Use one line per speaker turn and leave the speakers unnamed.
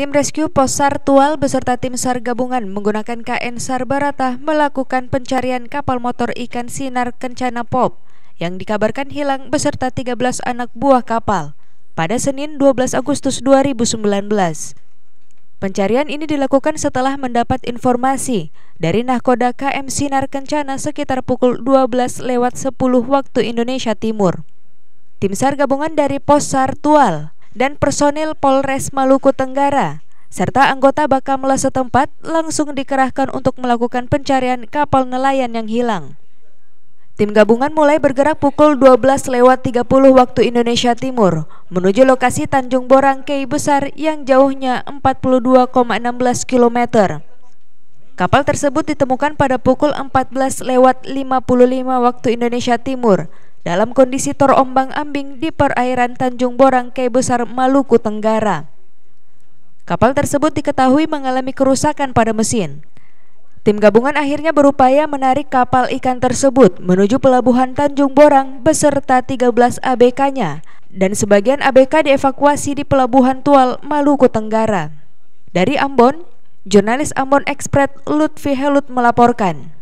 Tim rescue Pos SAR Tual beserta tim SAR gabungan menggunakan KN SAR Barata melakukan pencarian kapal motor ikan sinar Kencana Pop yang dikabarkan hilang beserta 13 anak buah kapal pada Senin 12 Agustus 2019. Pencarian ini dilakukan setelah mendapat informasi dari nahkoda KM Sinar Kencana sekitar pukul 12 lewat 10 waktu Indonesia Timur. Tim SAR gabungan dari Pos SAR Tual dan personil Polres Maluku Tenggara serta anggota Bakamla setempat langsung dikerahkan untuk melakukan pencarian kapal nelayan yang hilang. Tim gabungan mulai bergerak pukul 12 lewat 30 waktu Indonesia Timur menuju lokasi Tanjung Borang Kei Besar yang jauhnya 42,16 km. Kapal tersebut ditemukan pada pukul 14 lewat 55 waktu Indonesia Timur dalam kondisi terombang-ambing di perairan Tanjung Borang, Kei Besar, Maluku Tenggara. Kapal tersebut diketahui mengalami kerusakan pada mesin. Tim gabungan akhirnya berupaya menarik kapal ikan tersebut menuju pelabuhan Tanjung Borang beserta 13 ABK-nya dan sebagian ABK dievakuasi di pelabuhan Tual, Maluku Tenggara. Dari Ambon, jurnalis Ambon Express Lutfi Helut melaporkan.